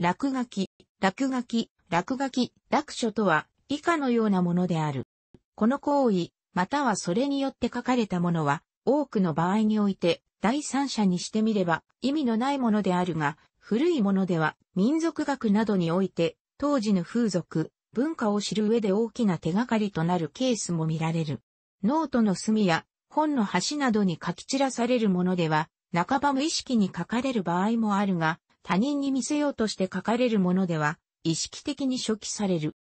落書き、落書き、落書き、落書とは以下のようなものである。この行為、またはそれによって書かれたものは、多くの場合において、第三者にしてみれば意味のないものであるが、古いものでは民族学などにおいて、当時の風俗、文化を知る上で大きな手がかりとなるケースも見られる。ノートの隅や本の端などに書き散らされるものでは、半ば無意識に書かれる場合もあるが、他人に見せようとして書かれるものでは、意識的に初期される。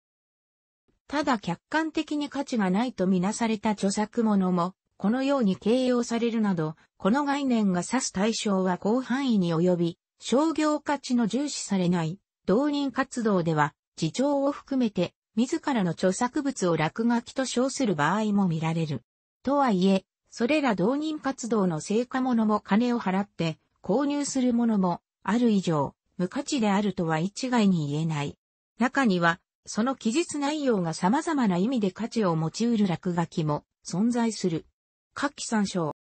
ただ客観的に価値がないとみなされた著作物も、このように形容されるなど、この概念が指す対象は広範囲に及び、商業価値の重視されない、同人活動では、自重を含めて、自らの著作物を落書きと称する場合も見られる。とはいえ、それら同人活動の成果物も金を払って、購入するものも、ある以上、無価値であるとは一概に言えない。中には、その記述内容が様々な意味で価値を持ち得る落書きも存在する。下記参照。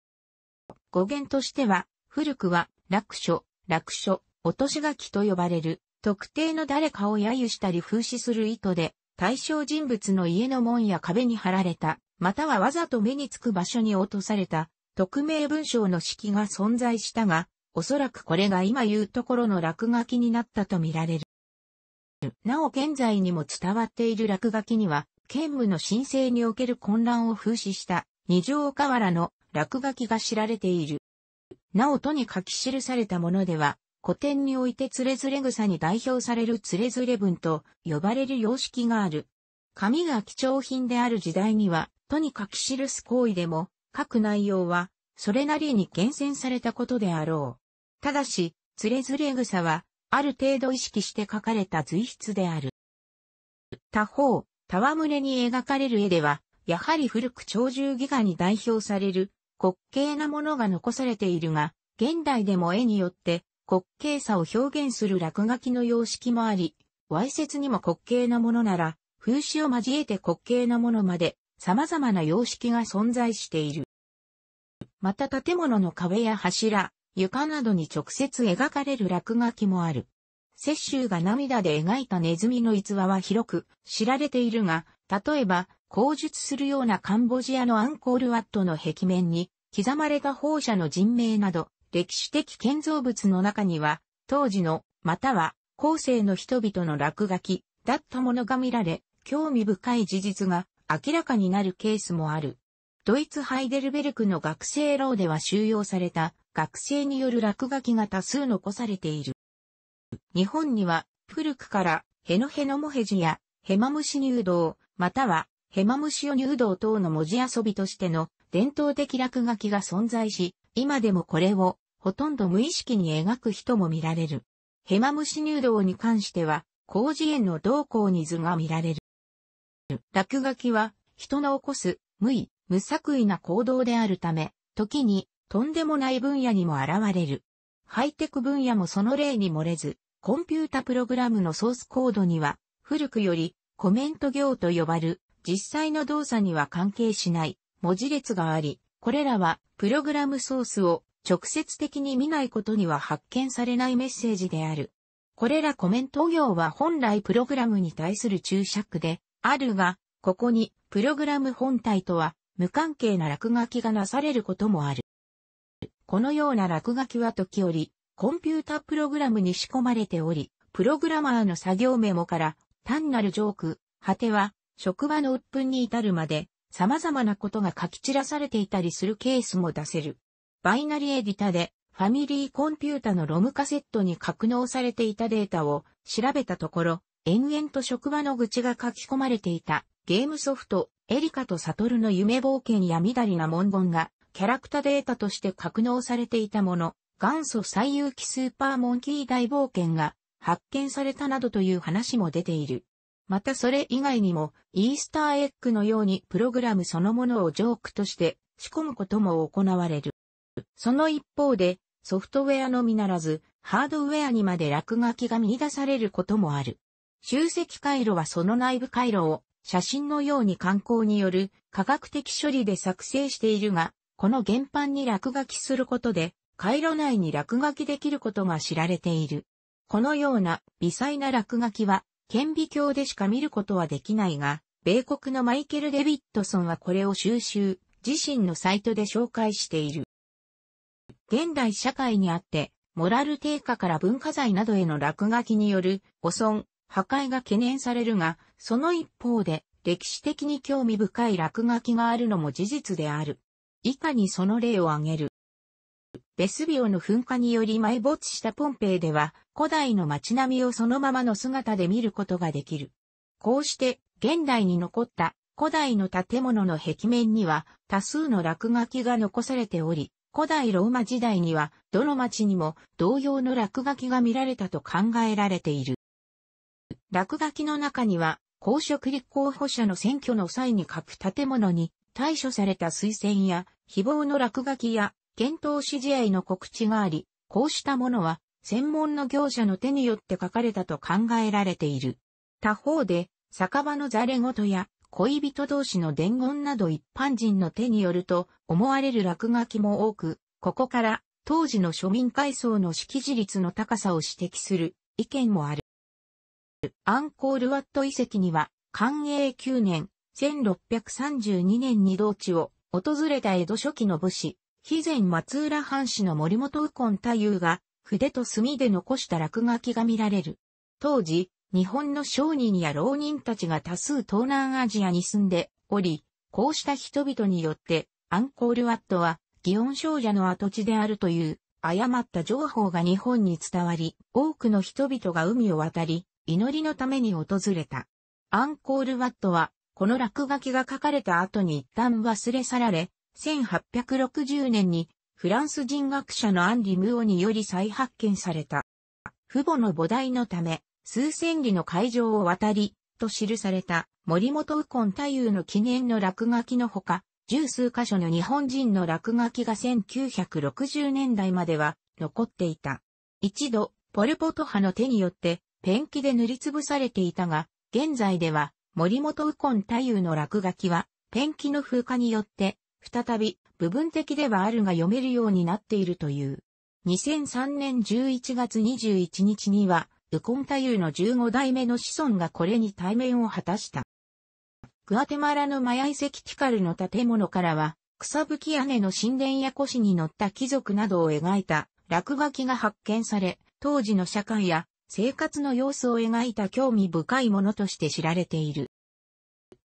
語源としては、古くは、落書、落書、落とし書きと呼ばれる、特定の誰かを揶揄したり風刺する意図で、対象人物の家の門や壁に貼られた、またはわざと目につく場所に落とされた、匿名文章の式が存在したが、おそらくこれが今言うところの落書きになったとみられる。なお現在にも伝わっている落書きには、兼務の申請における混乱を風刺した二条河原の落書きが知られている。なおとに書き記されたものでは、古典においてつれづれ草に代表されるつれづれ文と呼ばれる様式がある。紙が貴重品である時代には、とに書き記す行為でも、書く内容は、それなりに厳選されたことであろう。ただし、つれずれ草は、ある程度意識して描かれた随筆である。他方、戯れに描かれる絵では、やはり古く鳥獣戯画に代表される、滑稽なものが残されているが、現代でも絵によって滑稽さを表現する落書きの様式もあり、わいせつにも滑稽なものなら、風刺を交えて滑稽なものまで、様々な様式が存在している。また建物の壁や柱、床などに直接描かれる落書きもある。雪舟が涙で描いたネズミの逸話は広く知られているが、例えば、口述するようなカンボジアのアンコールワットの壁面に刻まれた放射の人名など、歴史的建造物の中には、当時の、または、後世の人々の落書き、だったものが見られ、興味深い事実が明らかになるケースもある。ドイツハイデルベルクの学生牢では収容された学生による落書きが多数残されている。日本には古くからヘノヘノモヘジやヘマムシ入道、またはヘマムシオ入道等の文字遊びとしての伝統的落書きが存在し、今でもこれをほとんど無意識に描く人も見られる。ヘマムシ入道に関しては、広辞苑の同行に図が見られる。落書きは人の起こす無意、無作為な行動であるため、時にとんでもない分野にも現れる。ハイテク分野もその例に漏れず、コンピュータプログラムのソースコードには、古くよりコメント行と呼ばれる、実際の動作には関係しない文字列があり、これらはプログラムソースを直接的に見ないことには発見されないメッセージである。これらコメント行は本来プログラムに対する注釈であるが、ここにプログラム本体とは無関係な落書きがなされることもある。このような落書きは時折、コンピュータプログラムに仕込まれており、プログラマーの作業メモから単なるジョーク、果ては職場の鬱憤に至るまで様々なことが書き散らされていたりするケースも出せる。バイナリエディタでファミリーコンピュータのロムカセットに格納されていたデータを調べたところ、延々と職場の愚痴が書き込まれていたゲームソフトエリカとサトルの夢冒険やみだりな文言がキャラクターデータとして格納されていたもの、元祖最有機スーパーモンキー大冒険が発見されたなどという話も出ている。またそれ以外にも、イースターエッグのようにプログラムそのものをジョークとして仕込むことも行われる。その一方で、ソフトウェアのみならず、ハードウェアにまで落書きが見出されることもある。集積回路はその内部回路を写真のように観光による科学的処理で作成しているが、この原版に落書きすることで、回路内に落書きできることが知られている。このような微細な落書きは、顕微鏡でしか見ることはできないが、米国のマイケル・デビットソンはこれを収集、自身のサイトで紹介している。現代社会にあって、モラル低下から文化財などへの落書きによる汚損、破壊が懸念されるが、その一方で、歴史的に興味深い落書きがあるのも事実である。以下にその例を挙げる。ベスビオの噴火により埋没したポンペイでは、古代の街並みをそのままの姿で見ることができる。こうして、現代に残った古代の建物の壁面には多数の落書きが残されており、古代ローマ時代にはどの町にも同様の落書きが見られたと考えられている。落書きの中には、公職立候補者の選挙の際に各建物に対処された推薦や誹謗の落書きや、検討指示合の告知があり、こうしたものは、専門の業者の手によって書かれたと考えられている。他方で、酒場のザレ事や、恋人同士の伝言など一般人の手によると思われる落書きも多く、ここから当時の庶民階層の識字率の高さを指摘する意見もある。アンコールワット遺跡には、寛永9年、1632年に同地を訪れた江戸初期の武士、肥前松浦藩士の森本右近太夫が、筆と墨で残した落書きが見られる。当時、日本の商人や浪人たちが多数東南アジアに住んでおり、こうした人々によって、アンコールワットは、祇園少女の跡地であるという、誤った情報が日本に伝わり、多くの人々が海を渡り、祈りのために訪れた。アンコールワットは、この落書きが書かれた後に一旦忘れ去られ、1860年にフランス人学者のアンリ・ムオにより再発見された。父母の母題のため、数千里の会場を渡り、と記された森本右近太夫の記念の落書きのほか、十数箇所の日本人の落書きが1960年代までは残っていた。一度、ポルポト派の手によってペンキで塗りつぶされていたが、現在では森本右近太夫の落書きは、ペンキの風化によって、再び、部分的ではあるが読めるようになっているという。2003年11月21日には、右近太夫の15代目の子孫がこれに対面を果たした。グアテマラのマヤ遺跡ティカルの建物からは、草吹き屋根の神殿や腰に乗った貴族などを描いた落書きが発見され、当時の社会や生活の様子を描いた興味深いものとして知られている。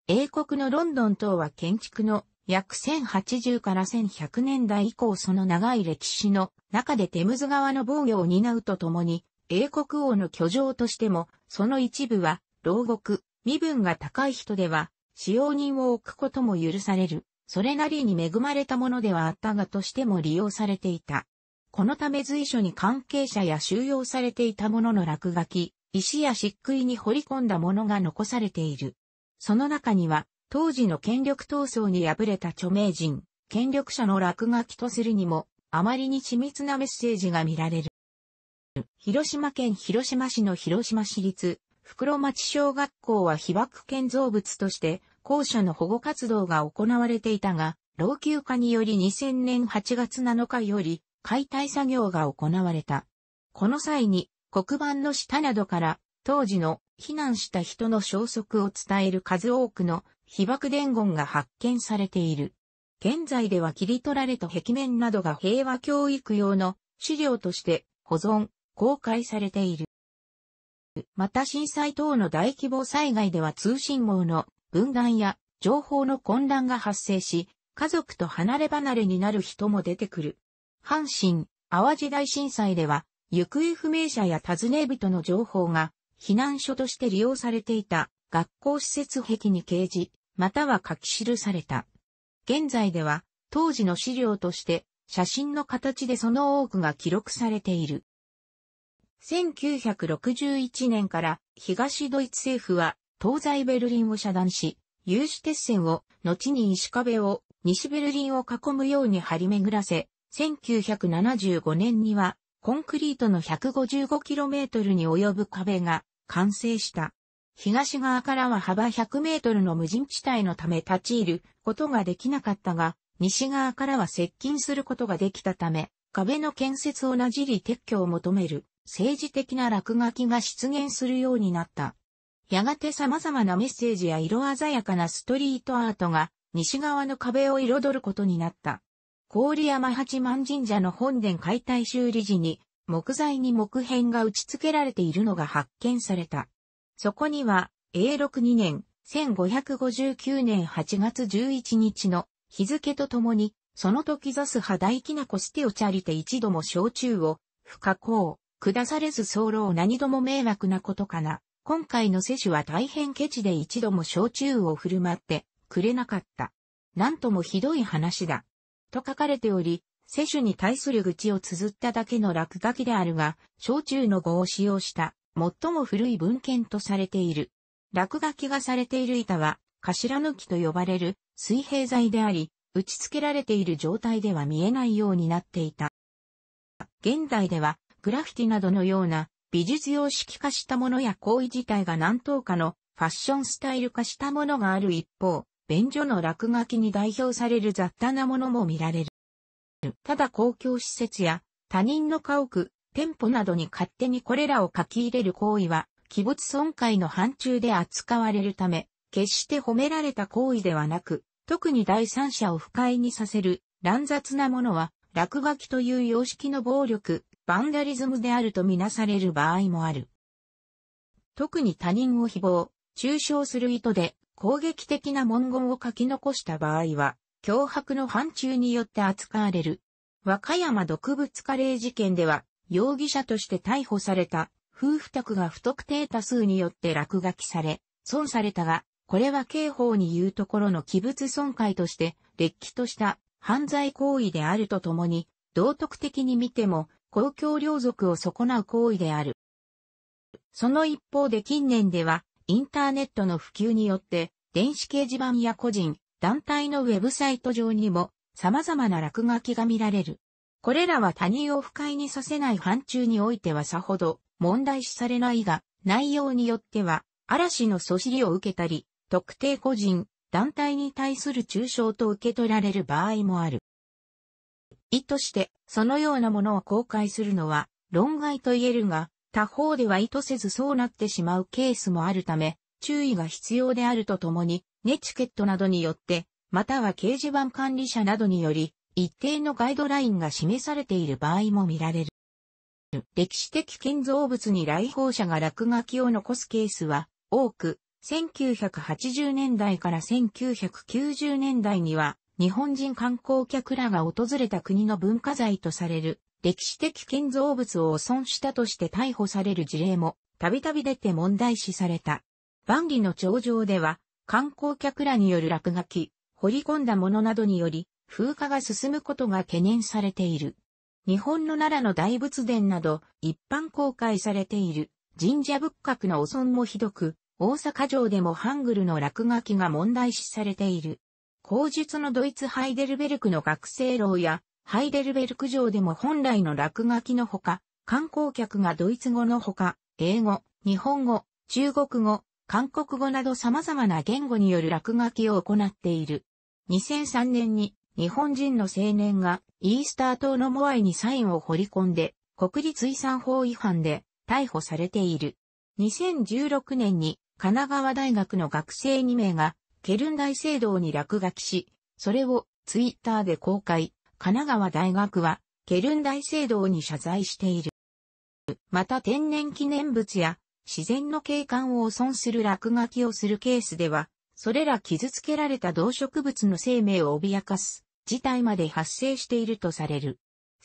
英国のロンドン等は建築の約1080から1100年代以降その長い歴史の中でテムズ川の防御を担うとともに、英国王の居城としても、その一部は、牢獄、身分が高い人では、使用人を置くことも許される、それなりに恵まれたものではあったがとしても利用されていた。このため随所に関係者や収容されていたものの落書き、石や漆喰に掘り込んだものが残されている。その中には、当時の権力闘争に敗れた著名人、権力者の落書きとするにも、あまりに緻密なメッセージが見られる。広島県広島市の広島市立、袋町小学校は被爆建造物として、校舎の保護活動が行われていたが、老朽化により2000年8月7日より、解体作業が行われた。この際に黒板の下などから当時の避難した人の消息を伝える数多くの被爆伝言が発見されている。現在では切り取られた壁面などが平和教育用の資料として保存、公開されている。また震災等の大規模災害では通信網の分断や情報の混乱が発生し、家族と離れ離れになる人も出てくる。阪神、淡路大震災では、行方不明者や尋ね人の情報が、避難所として利用されていた学校施設壁に掲示、または書き記された。現在では、当時の資料として、写真の形でその多くが記録されている。1961年から東ドイツ政府は東西ベルリンを遮断し、有志鉄線を、後に石壁を、西ベルリンを囲むように張り巡らせ、1975年には、コンクリートの 155km に及ぶ壁が完成した。東側からは幅 100m の無人地帯のため立ち入ることができなかったが、西側からは接近することができたため、壁の建設をなじり撤去を求める政治的な落書きが出現するようになった。やがて様々なメッセージや色鮮やかなストリートアートが西側の壁を彩ることになった。郡山八幡神社の本殿解体修理時に、木材に木片が打ち付けられているのが発見された。そこには、永禄2年、1559年8月11日の日付とともに、その時座す派大きなこしてをチャリて一度も焼酎を、不可抗、下されず候を何度も迷惑なことかな。今回の世主は大変ケチで一度も焼酎を振る舞ってくれなかった。なんともひどい話だ。と書かれており、世主に対する愚痴を綴っただけの落書きであるが、小中の語を使用した最も古い文献とされている。落書きがされている板は、頭抜きと呼ばれる水平材であり、打ち付けられている状態では見えないようになっていた。現代では、グラフィティなどのような美術様式化したものや行為自体が何等かのファッションスタイル化したものがある一方、便所の落書きに代表される雑多なものも見られる。ただ公共施設や他人の家屋、店舗などに勝手にこれらを書き入れる行為は、器物損壊の範疇で扱われるため、決して褒められた行為ではなく、特に第三者を不快にさせる乱雑なものは、落書きという様式の暴力、バンダリズムであるとみなされる場合もある。特に他人を誹謗、中傷する意図で、攻撃的な文言を書き残した場合は、脅迫の範疇によって扱われる。和歌山毒物カレー事件では、容疑者として逮捕された夫婦宅が不特定多数によって落書きされ、損されたが、これは刑法に言うところの器物損壊として、れっきとした犯罪行為であるとともに、道徳的に見ても、公共領族を損なう行為である。その一方で近年では、インターネットの普及によって、電子掲示板や個人、団体のウェブサイト上にも様々な落書きが見られる。これらは他人を不快にさせない範疇においてはさほど問題視されないが、内容によっては嵐のそしりを受けたり、特定個人、団体に対する中傷と受け取られる場合もある。意図して、そのようなものを公開するのは、論外と言えるが、他方では意図せずそうなってしまうケースもあるため、注意が必要であるとともに、ネチケットなどによって、または掲示板管理者などにより、一定のガイドラインが示されている場合も見られる。歴史的建造物に来訪者が落書きを残すケースは多く、1980年代から1990年代には日本人観光客らが訪れた国の文化財とされる歴史的建造物を汚損したとして逮捕される事例も、たびたび出て問題視された。万里の長城では、観光客らによる落書き、掘り込んだものなどにより、風化が進むことが懸念されている。日本の奈良の大仏殿など、一般公開されている神社仏閣の汚損もひどく、大阪城でもハングルの落書きが問題視されている。後述のドイツハイデルベルクの学生牢やハイデルベルク城でも本来の落書きのほか、観光客がドイツ語のほか、英語、日本語、中国語、韓国語など様々な言語による落書きを行っている。2003年に日本人の青年がイースター島のモアイにサインを掘り込んで国立遺産法違反で逮捕されている。2016年に神奈川大学の学生2名がケルン大聖堂に落書きし、それをツイッターで公開。神奈川大学は、ケルン大聖堂に謝罪している。また天然記念物や自然の景観を汚損する落書きをするケースでは、それら傷つけられた動植物の生命を脅かす事態まで発生しているとされる。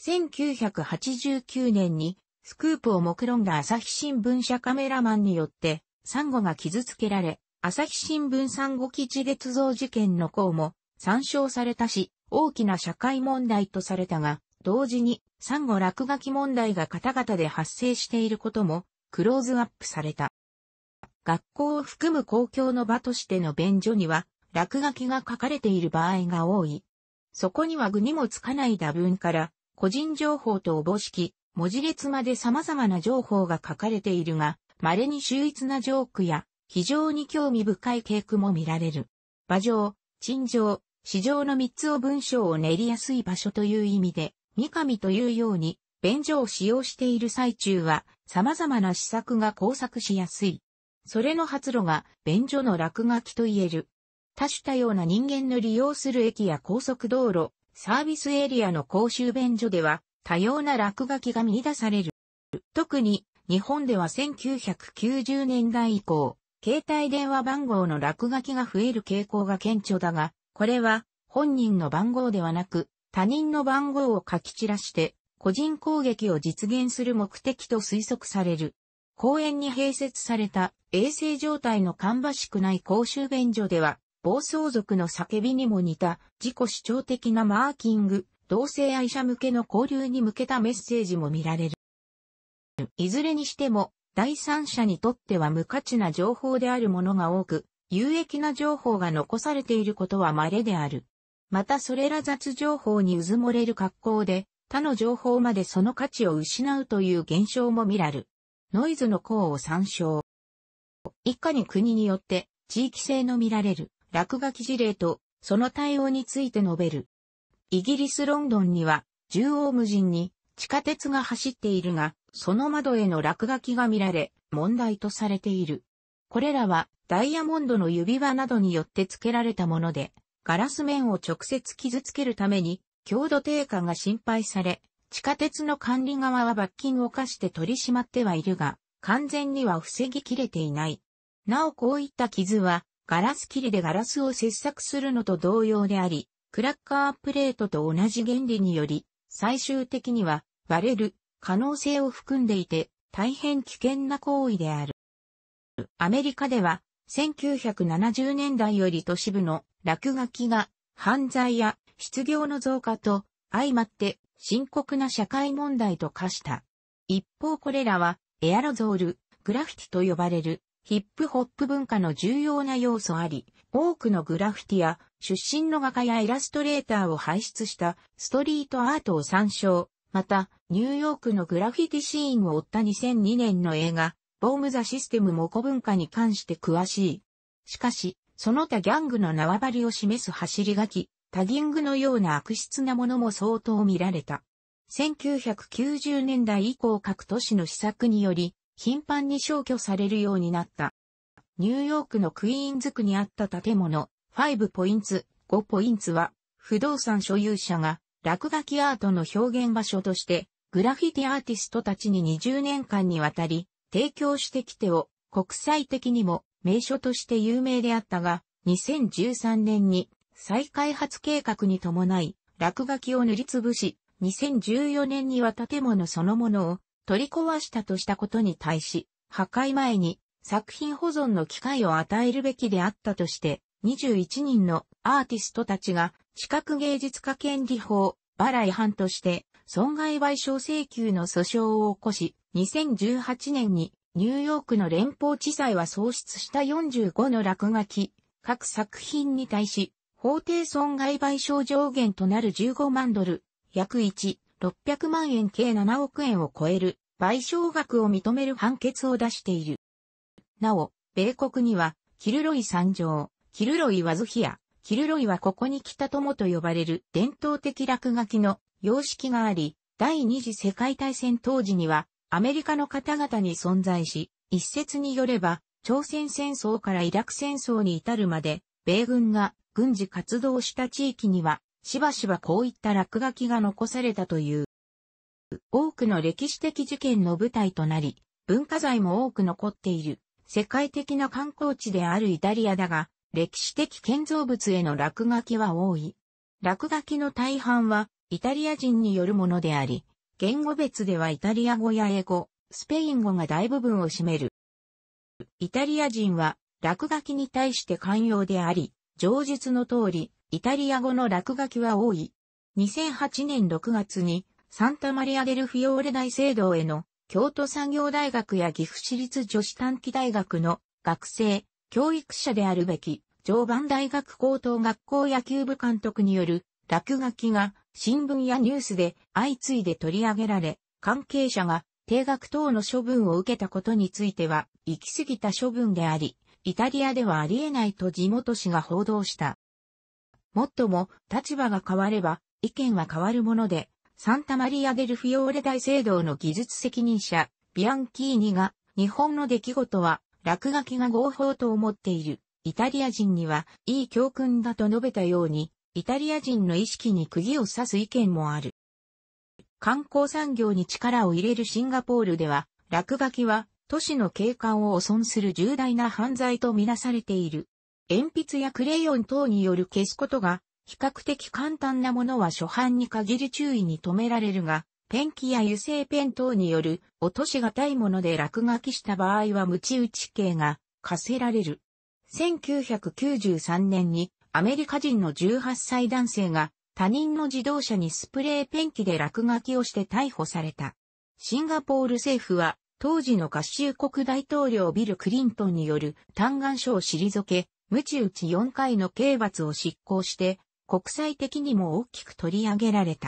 1989年にスクープを目論んだ朝日新聞社カメラマンによってサンゴが傷つけられ、朝日新聞サンゴ基地月像事件の項も参照されたし、大きな社会問題とされたが、同時に、産後落書き問題が方々で発生していることも、クローズアップされた。学校を含む公共の場としての便所には、落書きが書かれている場合が多い。そこには具にもつかない打文から、個人情報とおぼしき、文字列まで様々な情報が書かれているが、稀に秀逸なジョークや、非常に興味深い傾向も見られる。馬上、陳情、市場の三つを文章を練りやすい場所という意味で、三上というように、便所を使用している最中は、様々な施策が工作しやすい。それの発露が、便所の落書きと言える。多種多様な人間の利用する駅や高速道路、サービスエリアの公衆便所では、多様な落書きが見出される。特に、日本では1990年代以降、携帯電話番号の落書きが増える傾向が顕著だが、これは本人の番号ではなく他人の番号を書き散らして個人攻撃を実現する目的と推測される。公園に併設された衛生状態の芳しくない公衆便所では暴走族の叫びにも似た自己主張的なマーキング、同性愛者向けの交流に向けたメッセージも見られる。いずれにしても、第三者にとっては無価値な情報であるものが多く、有益な情報が残されていることは稀である。またそれら雑情報にうずもれる格好で、他の情報までその価値を失うという現象も見られる。ノイズの項を参照。以下に国によって地域性の見られる落書き事例とその対応について述べる。イギリス・ロンドンには縦横無尽に地下鉄が走っているが、その窓への落書きが見られ問題とされている。これらはダイヤモンドの指輪などによって付けられたもので、ガラス面を直接傷つけるために強度低下が心配され、地下鉄の管理側は罰金を課して取り締まってはいるが、完全には防ぎきれていない。なおこういった傷は、ガラス切りでガラスを切削するのと同様であり、クラッカープレートと同じ原理により、最終的には割れる可能性を含んでいて、大変危険な行為である。アメリカでは、1970年代より都市部の落書きが犯罪や失業の増加と相まって深刻な社会問題と化した。一方これらはエアロゾール、グラフィティと呼ばれるヒップホップ文化の重要な要素あり、多くのグラフィティや出身の画家やイラストレーターを輩出したストリートアートを参照。また、ニューヨークのグラフィティシーンを追った2002年の映画、ボーム・ザ・システムも古文化に関して詳しい。しかし、その他ギャングの縄張りを示す走り書き、タギングのような悪質なものも相当見られた。1990年代以降各都市の施策により、頻繁に消去されるようになった。ニューヨークのクイーンズ区にあった建物、5ポインツ、5ポインツは、不動産所有者が落書きアートの表現場所として、グラフィティアーティストたちに20年間にわたり、提供してきてを国際的にも名所として有名であったが、2013年に再開発計画に伴い、落書きを塗りつぶし、2014年には建物そのものを取り壊したとしたことに対し、破壊前に作品保存の機会を与えるべきであったとして、21人のアーティストたちが、視覚芸術家権利法、払い班として、損害賠償請求の訴訟を起こし、2018年にニューヨークの連邦地裁は創出した45の落書き、各作品に対し、法定損害賠償上限となる15万ドル、約1、600万円計7億円を超える賠償額を認める判決を出している。なお、米国には、キルロイ参上、キルロイワズヒア、キルロイはここに来た友と呼ばれる伝統的落書きの様式があり、第二次世界大戦当時にはアメリカの方々に存在し、一説によれば、朝鮮戦争からイラク戦争に至るまで、米軍が軍事活動した地域には、しばしばこういった落書きが残されたという。多くの歴史的事件の舞台となり、文化財も多く残っている、世界的な観光地であるイタリアだが、歴史的建造物への落書きは多い。落書きの大半は、イタリア人によるものであり、言語別ではイタリア語や英語、スペイン語が大部分を占める。イタリア人は落書きに対して寛容であり、上述の通り、イタリア語の落書きは多い。2008年6月にサンタマリア・デル・フィオーレ大聖堂への京都産業大学や岐阜市立女子短期大学の学生、教育者であるべき常磐大学高等学校野球部監督による落書きが新聞やニュースで相次いで取り上げられ、関係者が定額等の処分を受けたことについては、行き過ぎた処分であり、イタリアではありえないと地元紙が報道した。もっとも、立場が変われば、意見は変わるもので、サンタマリア・デルフィオーレ大聖堂の技術責任者、ビアンキーニが、日本の出来事は、落書きが合法と思っている。イタリア人には、いい教訓だと述べたように、イタリア人の意識に釘を刺す意見もある。観光産業に力を入れるシンガポールでは、落書きは都市の景観を汚損する重大な犯罪とみなされている。鉛筆やクレヨン等による消すことが、比較的簡単なものは初版に限り注意に止められるが、ペンキや油性ペン等による落としがたいもので落書きした場合は無知打ち刑が課せられる。1993年にアメリカ人の18歳男性が他人の自動車にスプレーペンキで落書きをして逮捕された。シンガポール政府は当時の合衆国大統領ビル・クリントンによる嘆願書を退け、無知打ち4回の刑罰を執行して国際的にも大きく取り上げられた。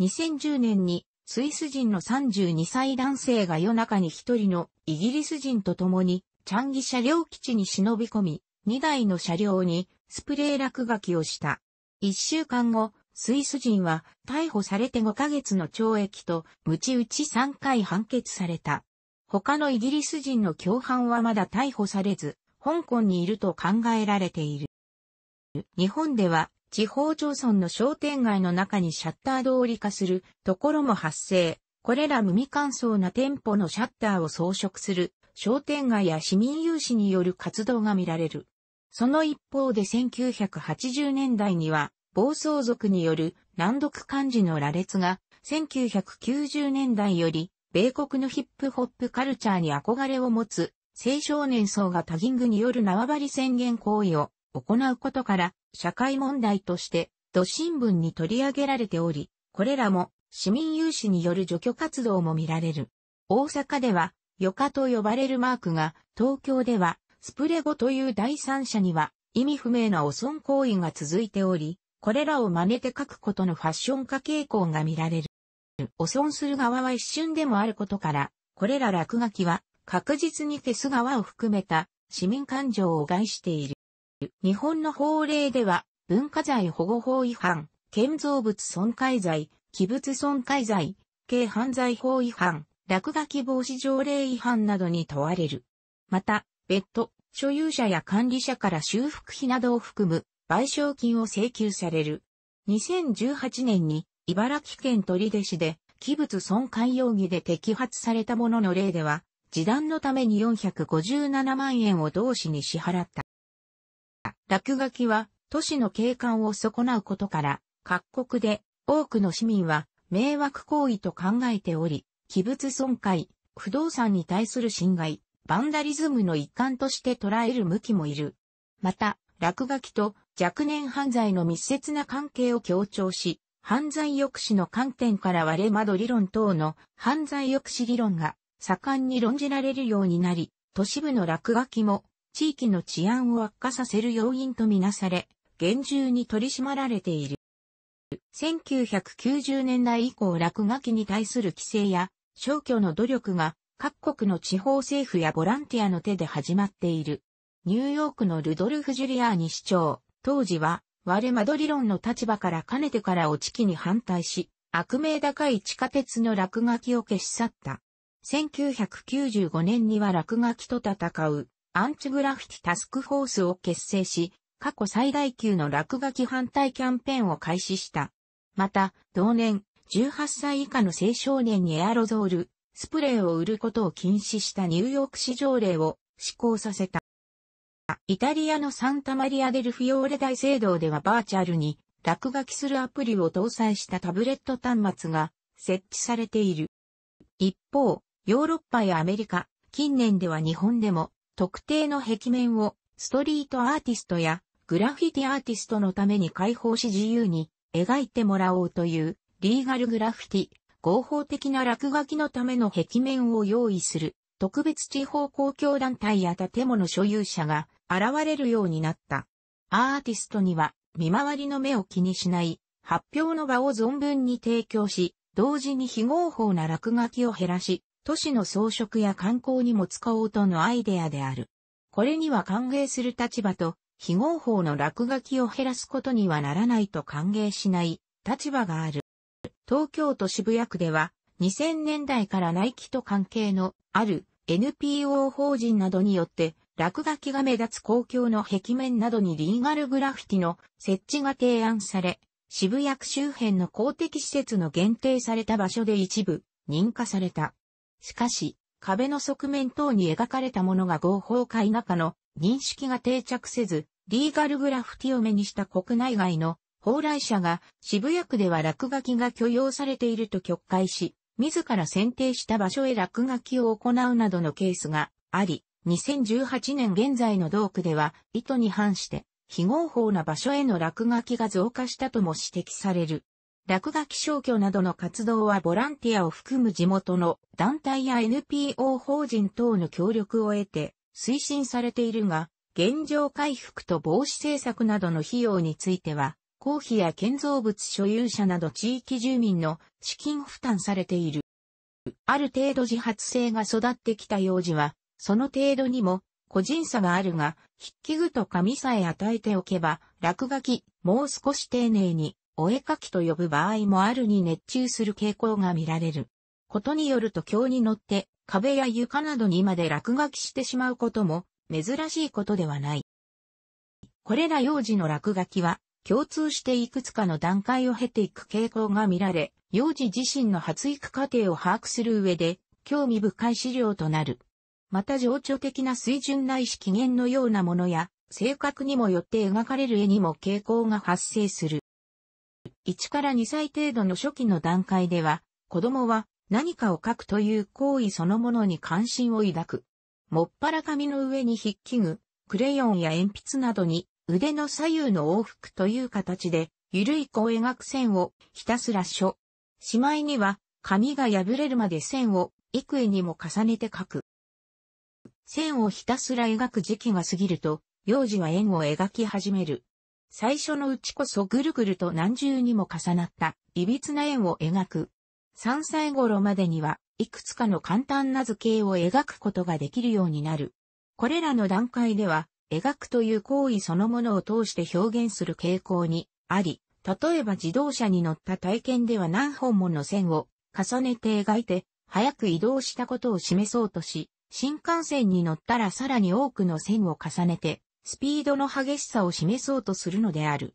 2010年にスイス人の32歳男性が夜中に一人のイギリス人と共にチャンギ車両基地に忍び込み、2台の車両にスプレー落書きをした。一週間後、スイス人は逮捕されて5ヶ月の懲役と、むち打ち3回判決された。他のイギリス人の共犯はまだ逮捕されず、香港にいると考えられている。日本では、地方町村の商店街の中にシャッター通り化するところも発生。これら無味乾燥な店舗のシャッターを装飾する商店街や市民有志による活動が見られる。その一方で1980年代には、暴走族による難読漢字の羅列が、1990年代より、米国のヒップホップカルチャーに憧れを持つ、青少年層がタギングによる縄張り宣言行為を行うことから、社会問題として、土新聞に取り上げられており、これらも市民有志による除去活動も見られる。大阪では、余暇と呼ばれるマークが、東京では、スプレゴという第三者には、意味不明な汚損行為が続いており、これらを真似て書くことのファッション化傾向が見られる。汚損する側は一瞬でもあることから、これら落書きは確実に消す側を含めた市民感情を害している。日本の法令では文化財保護法違反、建造物損壊罪、器物損壊罪、軽犯罪法違反、落書き防止条例違反などに問われる。また、別途、所有者や管理者から修復費などを含む賠償金を請求される。2018年に茨城県取手市で器物損壊容疑で摘発されたものの例では、示談のために457万円を同市に支払った。落書きは都市の景観を損なうことから、各国で多くの市民は迷惑行為と考えており、器物損壊、不動産に対する侵害、バンダリズムの一環として捉える向きもいる。また、落書きと若年犯罪の密接な関係を強調し、犯罪抑止の観点から割れ窓理論等の犯罪抑止理論が盛んに論じられるようになり、都市部の落書きも地域の治安を悪化させる要因とみなされ、厳重に取り締まられている。1990年代以降落書きに対する規制や消去の努力が各国の地方政府やボランティアの手で始まっている。ニューヨークのルドルフ・ジュリアーニ市長、当時は、我れ窓理論の立場からかねてから落ち期に反対し、悪名高い地下鉄の落書きを消し去った。1995年には落書きと戦うアンチグラフィティタスクフォースを結成し、過去最大級の落書き反対キャンペーンを開始した。また、同年、18歳以下の青少年にエアロゾール、スプレーを売ることを禁止したニューヨーク市条例を施行させた。イタリアのサンタマリア・デルフィオーレ大聖堂ではバーチャルに落書きするアプリを搭載したタブレット端末が設置されている。一方、ヨーロッパやアメリカ、近年では日本でも特定の壁面をストリートアーティストやグラフィティアーティストのために開放し自由に描いてもらおうというリーガルグラフィティ合法的な落書きのための壁面を用意する特別地方公共団体や建物所有者が現れるようになった。アーティストには見回りの目を気にしない発表の場を存分に提供し、同時に非合法な落書きを減らし、都市の装飾や観光にも使おうとのアイデアである。これには歓迎する立場と、非合法の落書きを減らすことにはならないと歓迎しない立場がある。東京都渋谷区では、2000年代からナイキと関係のある NPO 法人などによって、落書きが目立つ公共の壁面などにリーガルグラフィティの設置が提案され、渋谷区周辺の公的施設の限定された場所で一部認可された。しかし、壁の側面等に描かれたものが合法か否かの認識が定着せず、リーガルグラフィティを目にした国内外の蓬来社が渋谷区では落書きが許容されていると曲解し、自ら選定した場所へ落書きを行うなどのケースがあり、2018年現在の同区では意図に反して非合法な場所への落書きが増加したとも指摘される。落書き消去などの活動はボランティアを含む地元の団体や NPO 法人等の協力を得て推進されているが、現状回復と防止政策などの費用については公費や建造物所有者など地域住民の資金負担されている。ある程度自発性が育ってきた幼児は、その程度にも個人差があるが、筆記具と紙さえ与えておけば、落書き、もう少し丁寧に、お絵描きと呼ぶ場合もあるに熱中する傾向が見られる。ことによると今日に乗って、壁や床などにまで落書きしてしまうことも、珍しいことではない。これら幼児の落書きは、共通していくつかの段階を経ていく傾向が見られ、幼児自身の発育過程を把握する上で、興味深い資料となる。また情緒的な水準ないし機嫌のようなものや、性格にもよって描かれる絵にも傾向が発生する。1から2歳程度の初期の段階では、子供は何かを書くという行為そのものに関心を抱く。もっぱら紙の上に筆記具、クレヨンや鉛筆などに腕の左右の往復という形で、ゆるい弧を描く線をひたすら書。しまいには、紙が破れるまで線を幾重にも重ねて書く。線をひたすら描く時期が過ぎると、幼児は円を描き始める。最初のうちこそぐるぐると何重にも重なった、いびつな円を描く。3歳頃までには、いくつかの簡単な図形を描くことができるようになる。これらの段階では、描くという行為そのものを通して表現する傾向にあり、例えば自動車に乗った体験では何本もの線を重ねて描いて、早く移動したことを示そうとし、新幹線に乗ったらさらに多くの線を重ねて、スピードの激しさを示そうとするのである。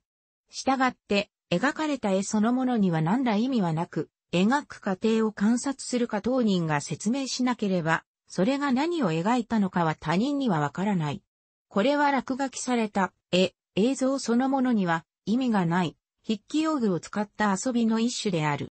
したがって、描かれた絵そのものには何ら意味はなく、描く過程を観察するか当人が説明しなければ、それが何を描いたのかは他人にはわからない。これは落書きされた絵、映像そのものには意味がない筆記用具を使った遊びの一種である。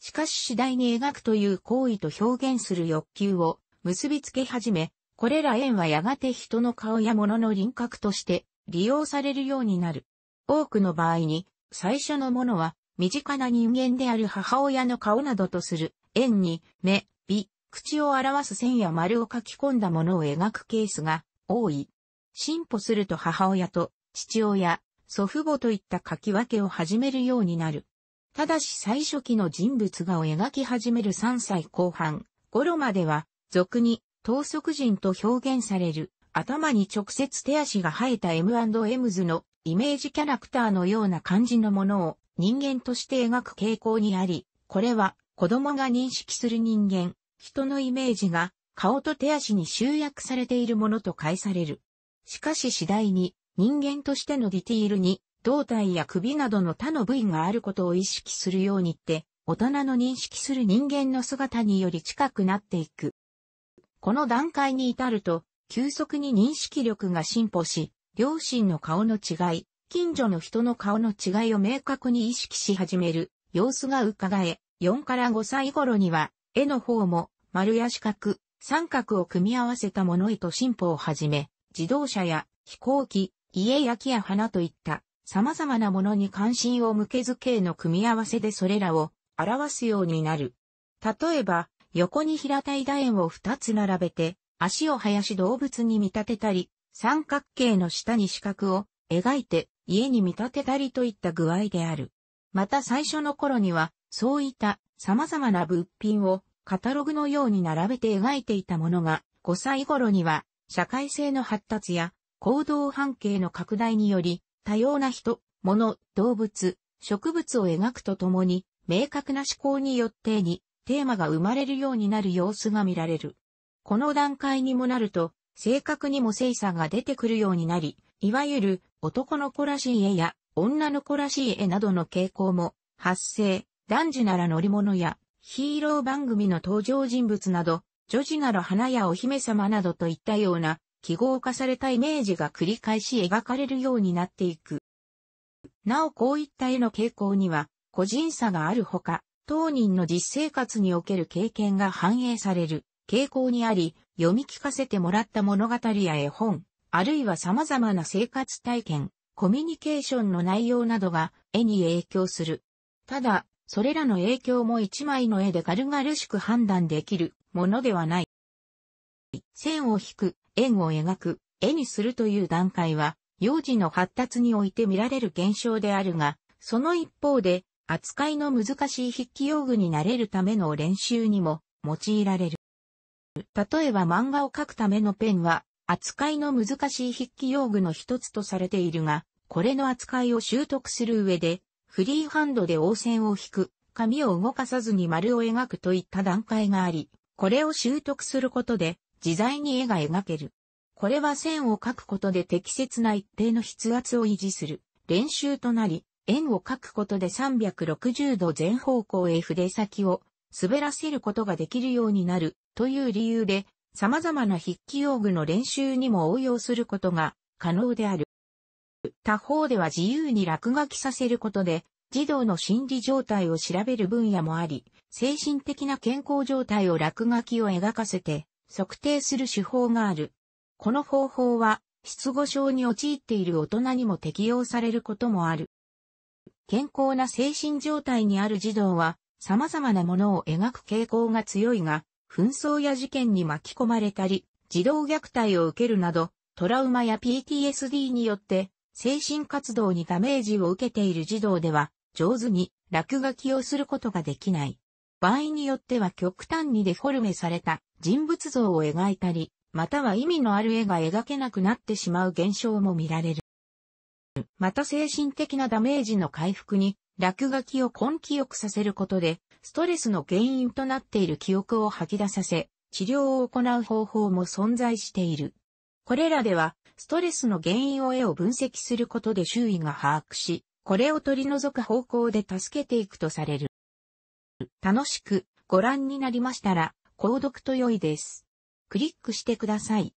しかし次第に描くという行為と表現する欲求を結びつけ始め、これら円はやがて人の顔や物の輪郭として利用されるようになる。多くの場合に、最初のものは身近な人間である母親の顔などとする円に目、鼻、口を表す線や丸を書き込んだものを描くケースが多い。進歩すると母親と父親、祖父母といった書き分けを始めるようになる。ただし最初期の人物画を描き始める3歳後半頃までは、俗に、等速人と表現される、頭に直接手足が生えた M&M 図のイメージキャラクターのような感じのものを人間として描く傾向にあり、これは子供が認識する人間、人のイメージが顔と手足に集約されているものと解される。しかし次第に人間としてのディティールに胴体や首などの他の部位があることを意識するようにって、大人の認識する人間の姿により近くなっていく。この段階に至ると、急速に認識力が進歩し、両親の顔の違い、近所の人の顔の違いを明確に意識し始める様子が伺え、4から5歳頃には、絵の方も丸や四角、三角を組み合わせたものへと進歩を始め、自動車や飛行機、家や木や花といった様々なものに関心を向け図形の組み合わせでそれらを表すようになる。例えば、横に平たい楕円を2つ並べて、足を生やし動物に見立てたり、三角形の下に四角を描いて家に見立てたりといった具合である。また最初の頃には、そういった様々な物品をカタログのように並べて描いていたものが、5歳頃には社会性の発達や行動半径の拡大により、多様な人、物、動物、植物を描くとともに、明確な思考によってに、テーマが生まれるようになる様子が見られる。この段階にもなると、性格にも性差が出てくるようになり、いわゆる男の子らしい絵や女の子らしい絵などの傾向も発生、男児なら乗り物やヒーロー番組の登場人物など女児なら花やお姫様などといったような記号化されたイメージが繰り返し描かれるようになっていく。なおこういった絵の傾向には個人差があるほか、当人の実生活における経験が反映される傾向にあり、読み聞かせてもらった物語や絵本、あるいは様々な生活体験、コミュニケーションの内容などが絵に影響する。ただ、それらの影響も一枚の絵で軽々しく判断できるものではない。線を引く、円を描く、絵にするという段階は、幼児の発達において見られる現象であるが、その一方で、扱いの難しい筆記用具になれるための練習にも用いられる。例えば漫画を描くためのペンは、扱いの難しい筆記用具の一つとされているが、これの扱いを習得する上で、フリーハンドで応線を引く、紙を動かさずに丸を描くといった段階があり、これを習得することで自在に絵が描ける。これは線を描くことで適切な一定の筆圧を維持する練習となり、円を描くことで360度全方向へ筆先を滑らせることができるようになるという理由で様々な筆記用具の練習にも応用することが可能である。他方では自由に落書きさせることで児童の心理状態を調べる分野もあり、精神的な健康状態を落書きを描かせて測定する手法がある。この方法は、失語症に陥っている大人にも適用されることもある。健康な精神状態にある児童は、様々なものを描く傾向が強いが、紛争や事件に巻き込まれたり、児童虐待を受けるなど、トラウマや PTSD によって、精神活動にダメージを受けている児童では、上手に落書きをすることができない。場合によっては極端にデフォルメされた人物像を描いたり、または意味のある絵が描けなくなってしまう現象も見られる。また精神的なダメージの回復に落書きを根気よくさせることで、ストレスの原因となっている記憶を吐き出させ、治療を行う方法も存在している。これらでは、ストレスの原因を絵を分析することで周囲が把握し、これを取り除く方向で助けていくとされる。楽しくご覧になりましたら、購読と良いです。クリックしてください。